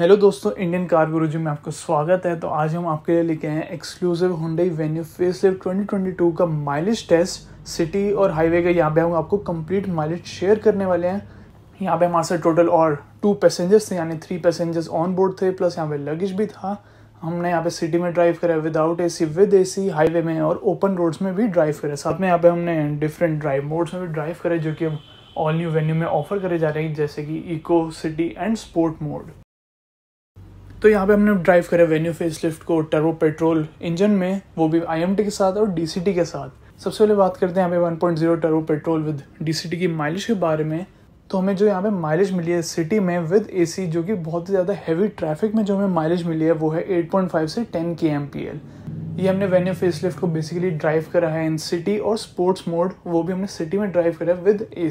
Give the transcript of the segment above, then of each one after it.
hello दोस्तों Indian car गुरु जी में आपका स्वागत है तो आज हम आपके लिए लेके आए exclusive Hyundai Venue twenty twenty two का माइलेज टेस्ट सिटी और हाईवे का यहाँ पे हम आपको कंप्लीट माइलेज शेयर करने वाले हैं यहाँ पे हमारे साथ टोटल और टू पैसेंजर्स थे यानी थ्री पैसेंजर्स ऑन बोर्ड थे प्लस यहाँ पे लगेज भी था हमने यहाँ पे सिटी में ड्राइव करा without C with A C highway में और ओपन रोड्स में भी ड्राइव करा साथ में यहाँ पे हमने डिफरेंट ड्राइव मोड्स में भी ड्राइव करे जो कि हम ऑल न्यू वेन्यू में ऑफर करे जा रहे हैं जैसे कि eco city and sport mode तो यहाँ पे हमने ड्राइव करा वेन्यू फेस लिफ्ट को टर्बो पेट्रोल इंजन में वो भी आई के साथ और डी के साथ सबसे पहले बात करते हैं यहाँ पे 1.0 टर्बो पेट्रोल विद डी की माइलेज के बारे में तो हमें जो यहाँ पे माइलेज मिली है सिटी में विद एसी जो कि बहुत ही ज़्यादा हैवी ट्रैफिक में जो हमें माइलेज मिली है वो है 8.5 से 10 के एम पी एल ये हमने वेन्यू फेस लिफ्ट को बेसिकली ड्राइव करा है इन सिटी और स्पोर्ट्स मोड वो भी हमने सिटी में ड्राइव करा है विद ए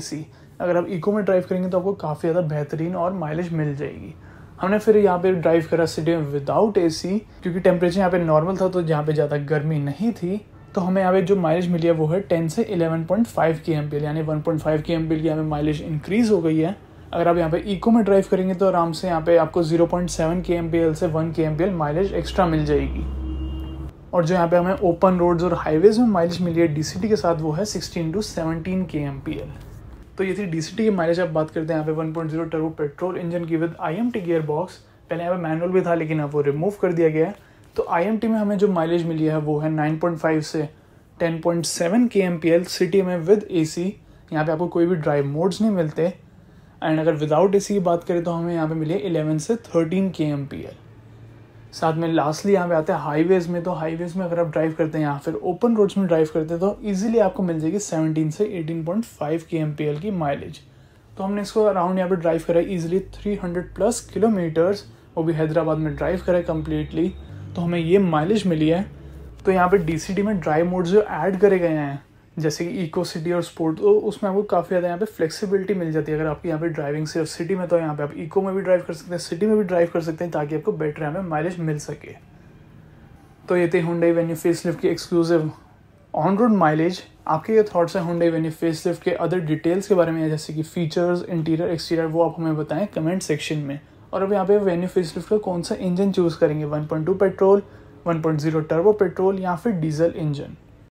अगर आप इको में ड्राइव करेंगे तो आपको काफ़ी ज़्यादा बेहतरीन और माइलेज मिल जाएगी हमने फिर यहाँ पे ड्राइव करा सिटी में विदाउट सी क्योंकि टेम्परेचर यहाँ पे नॉर्मल था तो यहाँ पे ज़्यादा गर्मी नहीं थी तो हमें यहाँ पे जो माइलेज मिली है वो है टेन से point five K M P यानी one point five K M P की हमें माइलेज इंक्रीज़ हो गई है अगर आप यहाँ पे इको में ड्राइव करेंगे तो आराम से यहाँ पे आपको zero point seven K M P L से one K M P L mileage extra मिल जाएगी और जो यहाँ पे हमें ओपन रोड्स और हाईवेज में माइलेज मिली है डी सी टी के साथ वो है sixteen to seventeen K M P L तो ये थी डी सी की माइलेज आप बात करते हैं यहाँ पे one point zero turbo petrol engine की with I M T gear box पहले यहाँ पे मैनुअल भी था लेकिन अब वो रिमूव कर दिया गया है तो आई एम टी में हमें जो माइलेज मिली है वो है नाइन पॉइंट फाइव से ten point seven K M P L city में विद ए सी यहाँ पर आपको कोई भी ड्राइव मोड्स नहीं मिलते एंड अगर विदाउट ए सी की बात करें तो हमें यहाँ पे मिली है इलेवन से थर्टीन के एम पी एल साथ में लास्टली यहाँ पे आते हैं हाईवेज में तो हाईवेज में अगर आप ड्राइव करते हैं या फिर ओपन रोड्स में ड्राइव करते हैं तो ईजिली आपको मिल जाएगी 17 से 18.5 पॉइंट फाइव की माइलेज तो हमने इसको अराउंड यहाँ पे ड्राइव करा है ईजिली थ्री प्लस किलोमीटर्स वो भी हैदराबाद में ड्राइव करा कम्प्लीटली तो हमें ये माइलेज मिली है तो यहाँ पर डी में ड्राइव मोड जो ऐड करे गए हैं जैसे कि इको सिटी और स्पोर्ट तो उसमें आपको काफ़ी ज़्यादा यहाँ पे फ्लेक्सिबिलिटी मिल जाती है अगर आपकी यहाँ पे ड्राइविंग से और सिटी में तो यहाँ पे आप इको में भी ड्राइव कर सकते हैं सिटी में भी ड्राइव कर सकते हैं ताकि आपको बेटर यहाँ पे माइलेज मिल सके तो ये थे हुडई वेन्यू फेस लिफ्ट की एक्सक्लूसिव ऑन रोड माइलेज आपके ये थाट्स हैं हुडई वेन्यू फेस लिफ्ट के अदर डिटेल्स के बारे में जैसे कि फीचर्स इंटीरियर एक्सटीरियर वो आप हमें बताएं कमेंट सेक्शन में और अब यहाँ पे वेन्यू फेस लिफ्ट का कौन सा इंजन चूज़ करेंगे one point two petrol one point zero turbo petrol या फिर डीजल इंजन